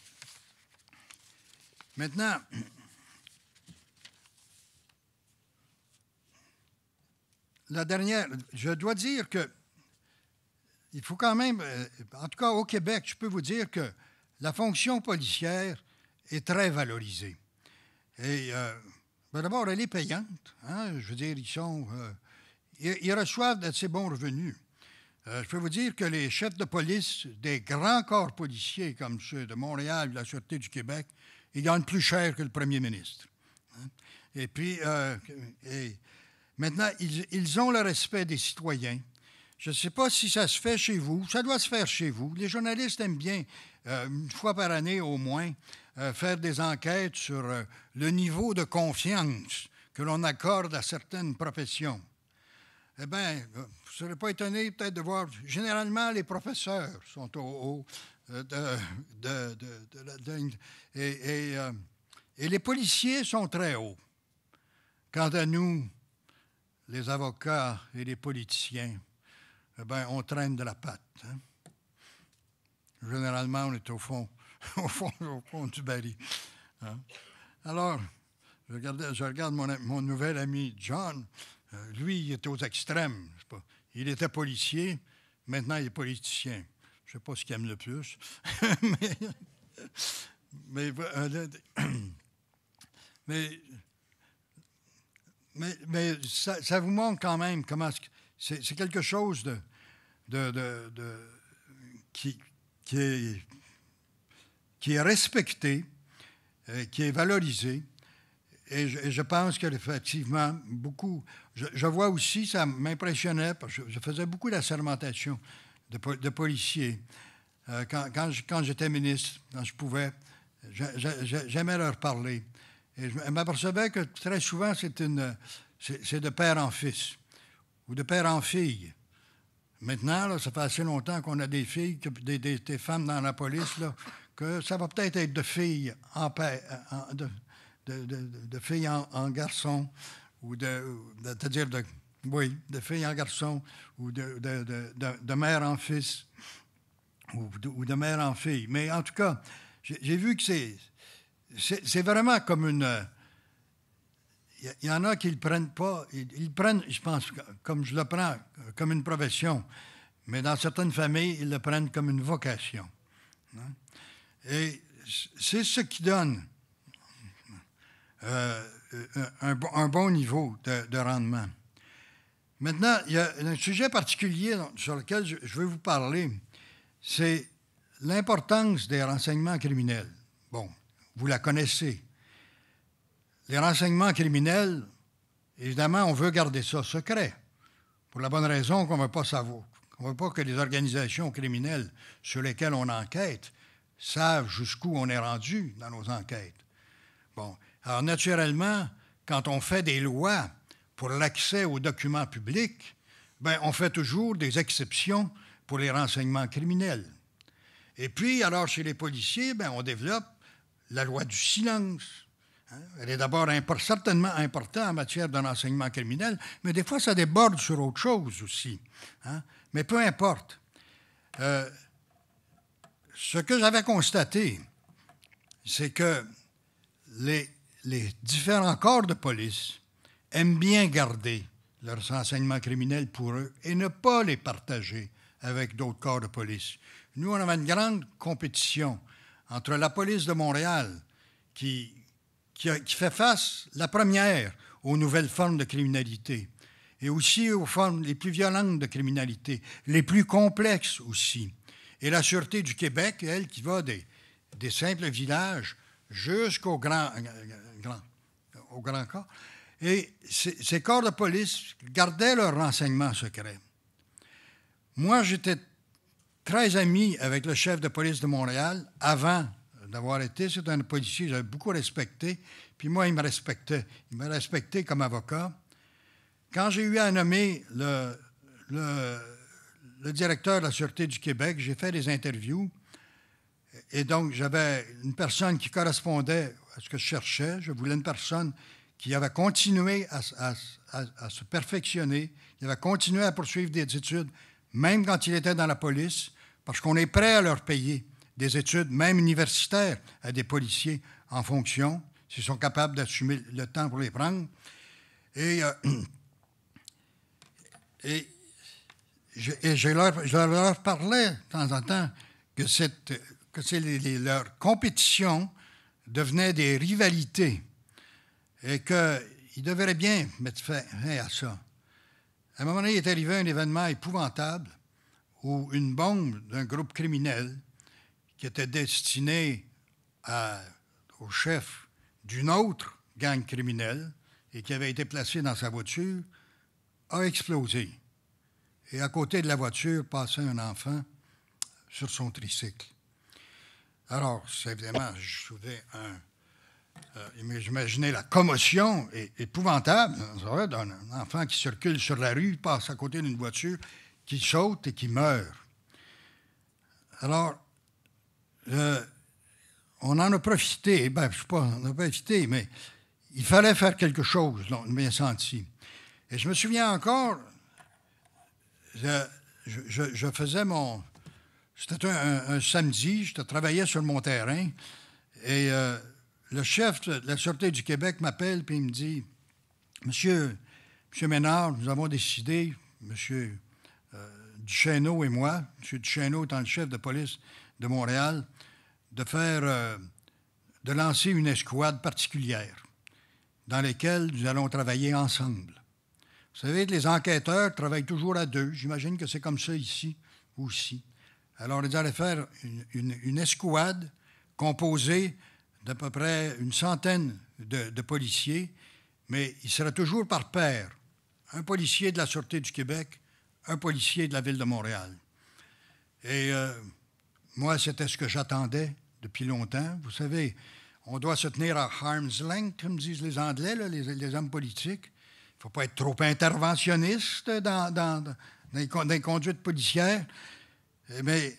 Maintenant, la dernière, je dois dire que il faut quand même, euh, en tout cas au Québec, je peux vous dire que la fonction policière est très valorisée. Et euh, ben, d'abord, elle est payante. Hein. Je veux dire, ils, sont, euh, ils, reçoivent reçoivent ces bons revenus. Euh, je peux vous dire que les chefs de police des grands corps policiers comme ceux de Montréal, de la Sûreté du Québec, ils gagnent plus cher que le premier ministre. Hein. Et puis, euh, et maintenant, ils, ils, ont le respect des citoyens. Je ne sais pas si ça se fait chez vous. Ça doit se faire chez vous. Les journalistes aiment bien, une fois par année au moins, euh, faire des enquêtes sur euh, le niveau de confiance que l'on accorde à certaines professions. Eh bien, euh, vous ne serez pas étonné peut-être de voir, généralement, les professeurs sont au haut de, la Et, les policiers sont très hauts. Quant à nous, les avocats et les politiciens, eh bien, on traîne de la patte. Hein. Généralement, on est au fond au, fond, du baril. Hein. Alors, je, regarde mon, nouvel ami John. Euh, lui, il était aux extrêmes. il était policier, maintenant il est politicien. Je ne sais pas ce qu'il aime le plus. Euh, euh, mais, mais, mais, ça, vous montre quand même comment c'est quelque chose de, qui est qui est respecté, euh, qui est valorisé. Et je, pense qu'effectivement, beaucoup. Je, vois aussi, ça m'impressionnait, parce que je, faisais beaucoup d'assermentation de, policiers euh, quand, j'étais ministre, quand je pouvais. J'aimais leur parler. Et je m'apercevais que très souvent, c'est une de père en fils ou de père en fille. Maintenant, ça fait assez longtemps qu'on a des filles, des, femmes dans la police, là, que ça va peut-être être de filles en, de, filles en, garçon, ou de, c'est-à-dire de, oui, de filles en garçon, ou de, mère en fils, ou, de, mère en fille. Mais en tout cas, j'ai vu que c'est, c'est, vraiment comme une... Il y, en a qui le prennent pas, ils, prennent, je pense, comme je le prends, comme une profession, mais dans certaines familles, ils le prennent comme une vocation. Hein. Et c'est ce qui donne euh, euh, un, bon niveau de, rendement. Maintenant, il y a un sujet particulier sur lequel je, veux vous parler, c'est l'importance des renseignements criminels. Bon, vous la connaissez. Les renseignements criminels, évidemment, on veut garder ça secret, pour la bonne raison qu'on veut pas savoir, qu'on ne veut pas que les organisations criminelles sur lesquelles on enquête savent jusqu'où on est rendu dans nos enquêtes. Bon. Alors, naturellement, quand on fait des lois pour l'accès aux documents publics, ben, on fait toujours des exceptions pour les renseignements criminels. Et puis, alors, chez les policiers, ben, on développe la loi du silence. Hein. Elle est d'abord certainement importante en matière de renseignement criminel, mais des fois, ça déborde sur autre chose aussi. Hein. Mais peu importe. Euh, ce que j'avais constaté, c'est que les, différents corps de police aiment bien garder leurs enseignements criminels pour eux et ne pas les partager avec d'autres corps de police. Nous, on avait une grande compétition entre la police de Montréal, qui fait face, la première, aux nouvelles formes de criminalité, et aussi aux formes les plus violentes de criminalité, les plus complexes aussi. Et la Sûreté du Québec, elle, qui va des, des simples villages jusqu'au grand, grand, au grand corps. Et ces, corps de police gardaient leurs renseignements secrets. Moi, j'étais très ami avec le chef de police de Montréal avant d'avoir été. C'est un policier que j'avais beaucoup respecté. Puis moi, il me respectait. Il me respectait comme avocat. Quand j'ai eu à nommer le, le le directeur de la Sûreté du Québec, j'ai fait des interviews. Et donc, j'avais une personne qui correspondait à ce que je cherchais. Je voulais une personne qui avait continué à, se perfectionner, qui avait continué à poursuivre des études, même quand il était dans la police, parce qu'on est prêt à leur payer des études, même universitaires, à des policiers en fonction, s'ils sont capables d'assumer le temps pour les prendre. et euh, je, et je leur, parlais de temps en temps que, cette, que leur compétition devenait des rivalités et qu'ils devraient bien mettre fin à ça. À un moment donné, il est arrivé un événement épouvantable où une bombe d'un groupe criminel qui était destinée au chef d'une autre gang criminelle et qui avait été placée dans sa voiture a explosé et à côté de la voiture passait un enfant sur son tricycle. Alors, c'est évidemment, je me un. Euh, j'imaginais la commotion épouvantable hein, d'un enfant qui circule sur la rue, passe à côté d'une voiture, qui saute et qui meurt. Alors, on en a profité, ben, je ne sais pas, on a profité, mais il fallait faire quelque chose, donc, bien senti. Et je me souviens encore, je, faisais mon. C'était un, samedi, je travaillais sur mon terrain et euh, le chef de la Sûreté du Québec m'appelle et il me dit Monsieur, Ménard, nous avons décidé, Monsieur euh, Duchesneau et moi, Monsieur Duchesneau étant le chef de police de Montréal, de faire. Euh, de lancer une escouade particulière dans laquelle nous allons travailler ensemble. Vous savez, les enquêteurs travaillent toujours à deux. J'imagine que c'est comme ça ici aussi. Alors, ils allaient faire une, escouade composée d'à peu près une centaine de, policiers, mais ils seraient toujours par pair Un policier de la Sûreté du Québec, un policier de la Ville de Montréal. Et euh, moi, c'était ce que j'attendais depuis longtemps. Vous savez, on doit se tenir à harm's length, comme disent les Anglais, les, hommes politiques ne faut pas être trop interventionniste dans, les, conduites policières. Mais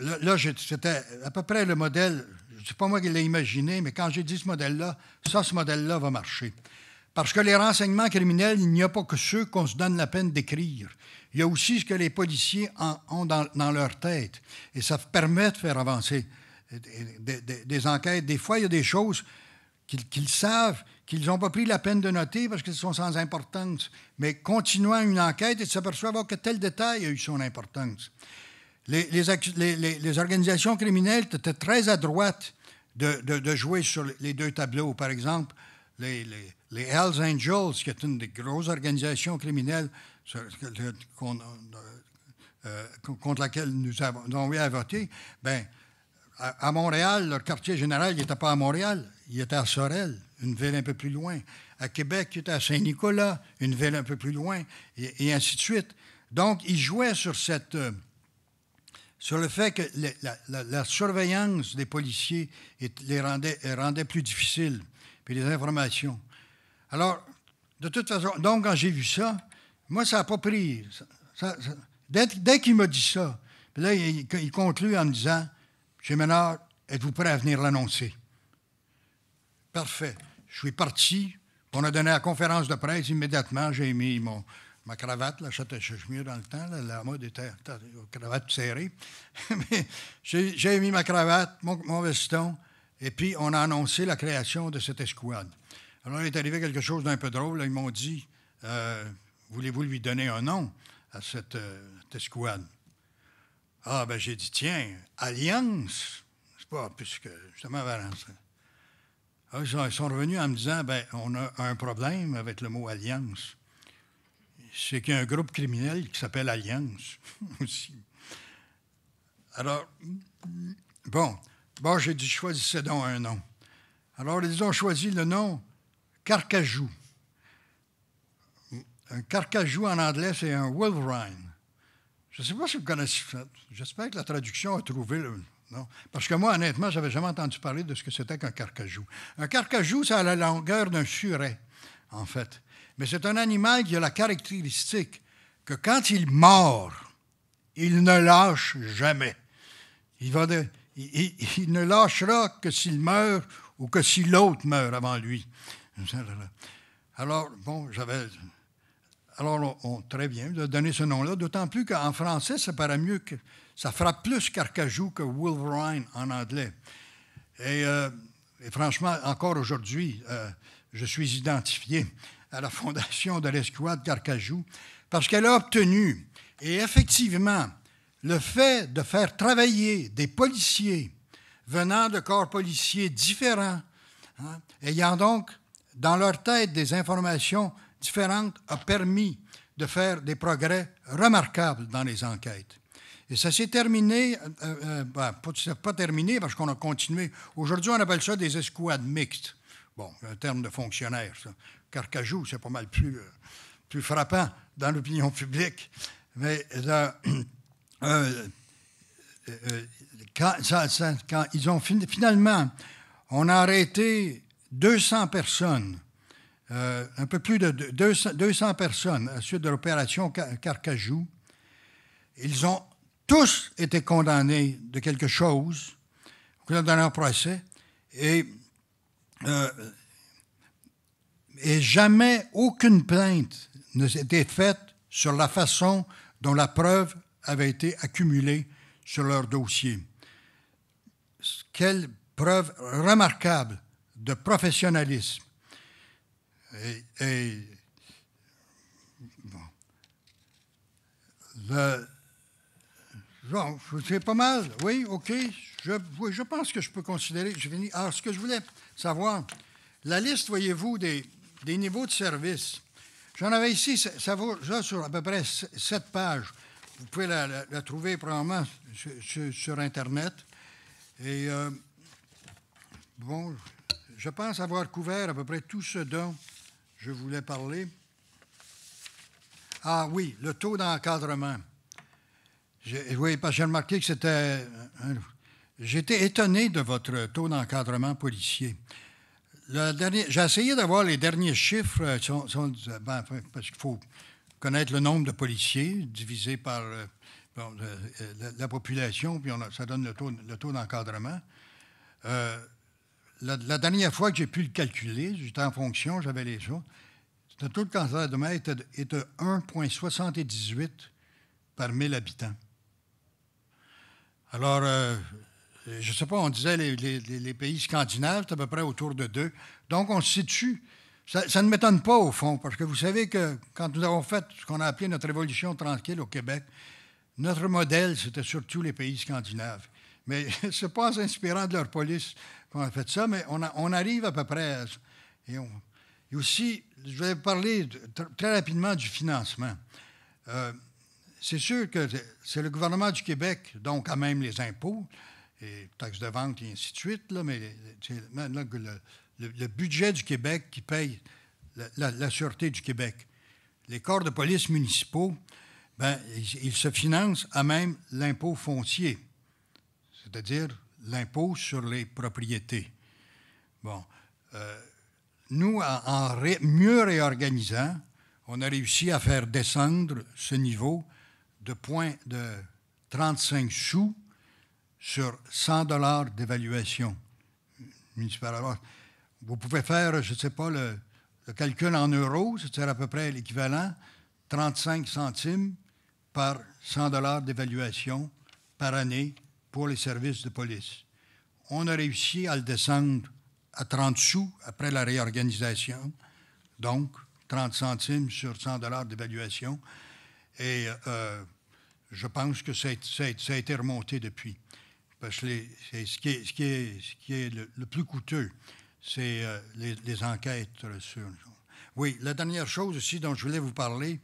eh là, c'était à peu près le modèle, sais pas moi qui l'ai imaginé, mais quand j'ai dit ce modèle-là, ça, ce modèle-là va marcher. Parce que les renseignements criminels, il n'y a pas que ceux qu'on se donne la peine d'écrire. Il y a aussi ce que les policiers ont dans, leur tête. Et ça permet de faire avancer des, enquêtes. Des fois, il y a des choses qu'ils savent, qu'ils n'ont pas pris la peine de noter parce qu'ils sont sans importance. Mais continuant une enquête, ils s'aperçoivent que tel détail a eu son importance. Les, les, organisations criminelles étaient très à droite de, jouer sur les deux tableaux. Par exemple, les, Hells Angels, qui est une des grosses organisations criminelles euh, euh, contre laquelle nous avons, voté, voter, ben, à, Montréal, leur quartier général, il n'était pas à Montréal, il était à Sorel, une ville un peu plus loin. À Québec, il était à Saint-Nicolas, une ville un peu plus loin, et, ainsi de suite. Donc, ils jouaient sur cette. Euh, sur le fait que la, surveillance des policiers les rendait, plus difficile puis les informations. Alors, de toute façon, donc quand j'ai vu ça, moi, ça n'a pas pris. dès, qu'il m'a dit ça, puis là, il, il, conclut en me disant j'ai Ménard, êtes-vous prêt à venir l'annoncer? Parfait. Je suis parti. On a donné la conférence de presse immédiatement. J'ai mis mon, ma cravate, la mieux dans le temps, la, mode était cravate serrée. j'ai mis ma cravate, mon, veston, et puis on a annoncé la création de cette escouade. Alors, il est arrivé quelque chose d'un peu drôle. Ils m'ont dit euh, Voulez-vous lui donner un nom à cette euh, escouade ah, ben j'ai dit, tiens, alliance. C'est pas, puisque justement, Valence. Ah, ils sont revenus en me disant, ben, on a un problème avec le mot alliance. C'est qu'il y a un groupe criminel qui s'appelle Alliance aussi. Alors, bon, bon j'ai dit, choisissez donc un nom. Alors, ils ont choisi le nom Carcajou. Un carcajou en anglais, c'est un wolverine. Je ne sais pas si vous connaissez J'espère que la traduction a trouvé Non. Parce que moi, honnêtement, j'avais jamais entendu parler de ce que c'était qu'un carcajou. Un carcajou, ça a la longueur d'un suret, en fait. Mais c'est un animal qui a la caractéristique que quand il mord, il ne lâche jamais. Il, va il ne lâchera que s'il meurt ou que si l'autre meurt avant lui. Alors, bon, j'avais alors, on, très bien de donner ce nom-là, d'autant plus qu'en français, ça paraît mieux que ça fera plus Carcajou que Wolverine en anglais. Et, euh, franchement, encore aujourd'hui, euh, je suis identifié à la fondation de l'escouade Carcajou parce qu'elle a obtenu, et effectivement, le fait de faire travailler des policiers venant de corps policiers différents, hein, ayant donc dans leur tête des informations différentes a permis de faire des progrès remarquables dans les enquêtes. Et ça s'est terminé, euh, euh, euh ben, pas, terminé parce qu'on a continué. Aujourd'hui, on appelle ça des escouades mixtes. Bon, un terme de fonctionnaire, ça. Carcajou, c'est pas mal plus, euh, plus frappant dans l'opinion publique. Mais quand, quand, ils ont finalement, on a arrêté 200 personnes euh, un peu plus de 200, 200 personnes à la suite de l'opération Carcajou. Ils ont tous été condamnés de quelque chose au cours procès et, euh, et jamais aucune plainte ne s'était faite sur la façon dont la preuve avait été accumulée sur leur dossier. Quelle preuve remarquable de professionnalisme et, bon. Le, c'est pas mal. Oui, OK. Je, je pense que je peux considérer. Je Alors, ce que je voulais savoir, la liste, voyez-vous, des, des, niveaux de service. J'en avais ici, ça, vaut ça sur à peu près sept pages. Vous pouvez la, trouver probablement sur, Internet. Et euh, bon, je pense avoir couvert à peu près tout ce dont je voulais parler. Ah oui, le taux d'encadrement. Oui, parce que j'ai remarqué que c'était. Euh, euh, j'étais étonné de votre taux d'encadrement policier. j'ai essayé d'avoir les derniers chiffres, euh, ben, parce qu'il faut connaître le nombre de policiers divisé par la, population, puis ça donne le taux, d'encadrement la, dernière fois que j'ai pu le calculer, j'étais en fonction, j'avais les choses, le taux de cancer de mer était, de 1,78 par 1000 habitants. Alors, euh, je ne sais pas, on disait les, pays scandinaves, c'est à peu près autour de deux. Donc, on se situe. Ça, ça ne m'étonne pas, au fond, parce que vous savez que quand nous avons fait ce qu'on a appelé notre révolution tranquille au Québec, notre modèle, c'était surtout les pays scandinaves. Mais ce n'est pas inspirant de leur police qu'on a fait ça, mais on, arrive à peu près. À, et, aussi, je vais parler très rapidement du financement. Euh, c'est sûr que c'est le gouvernement du Québec, donc à même les impôts, et taxes de vente et ainsi de suite, là, mais c'est le, budget du Québec qui paye la, sûreté du Québec. Les corps de police municipaux, ben, ils se financent à même l'impôt foncier, c'est-à-dire l'impôt sur les propriétés. Bon. Euh, nous, en, mieux réorganisant, on a réussi à faire descendre ce niveau de point de 35 sous sur 100 dollars d'évaluation vous pouvez faire, je ne sais pas, le, calcul en euros, c'est-à-dire à peu près l'équivalent, 35 centimes par 100 dollars d'évaluation par année les services de police. On a réussi à le descendre à 30 sous après la réorganisation, donc 30 centimes sur 100 dollars d'évaluation. Et euh, je pense que ça a, été remonté depuis. Parce que les, ce qui est, le, plus coûteux, c'est euh, les, enquêtes sur. Oui, la dernière chose aussi dont je voulais vous parler,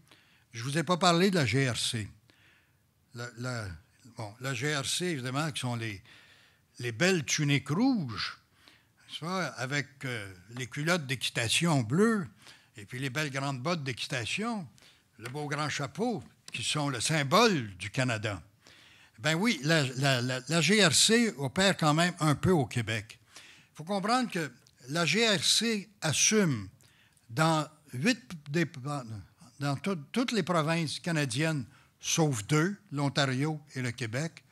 je ne vous ai pas parlé de la GRC bon, la GRC, évidemment, qui sont les, les belles tuniques rouges, avec euh, les culottes d'équitation bleues, et puis les belles grandes bottes d'équitation, le beau grand chapeau, qui sont le symbole du Canada. Ben oui, la, GRC opère quand même un peu au Québec. Il faut comprendre que la GRC assume dans, huit dans toutes les provinces canadiennes sauf deux, l'Ontario et le Québec,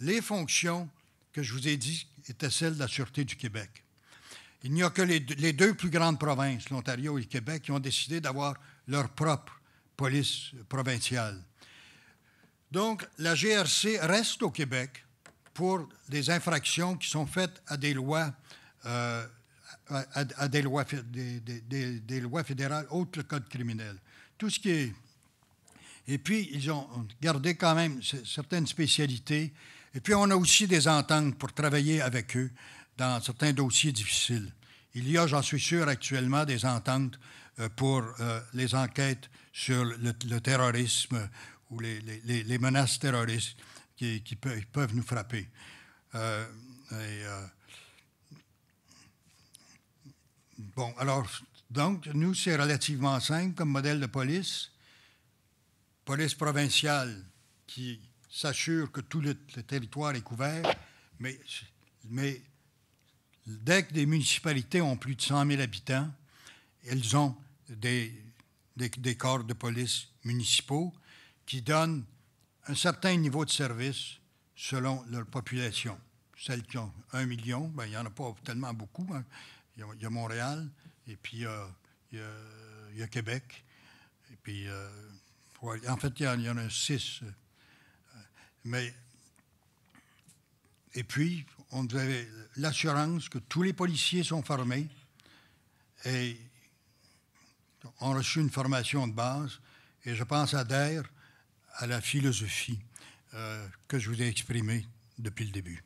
les fonctions que je vous ai dit étaient celles de la Sûreté du Québec. Il n'y a que les deux, plus grandes provinces, l'Ontario et le Québec, qui ont décidé d'avoir leur propre police provinciale. Donc, la GRC reste au Québec pour des infractions qui sont faites à des lois, euh, des, lois des lois fédérales autres que le Code criminel. Tout ce qui est et puis, ils ont gardé quand même certaines spécialités. Et puis, on a aussi des ententes pour travailler avec eux dans certains dossiers difficiles. Il y a, j'en suis sûr, actuellement des ententes euh, pour euh, les enquêtes sur le, terrorisme ou les, menaces terroristes qui, peuvent nous frapper. Euh, bon, alors, donc, nous, c'est relativement simple comme modèle de police police provinciale qui s'assure que tout le, territoire est couvert, mais, dès que des municipalités ont plus de 100 000 habitants, elles ont des, corps de police municipaux qui donnent un certain niveau de service selon leur population. Celles qui ont un million, ben, il n'y en a pas tellement beaucoup. Hein. Il, y a, Montréal, et puis euh, il, y a, Québec, et puis euh, en fait, il y, en, a six. Euh, mais, et puis, on avait l'assurance que tous les policiers sont formés et ont reçu une formation de base. Et je pense adhère à la philosophie euh, que je vous ai exprimée depuis le début.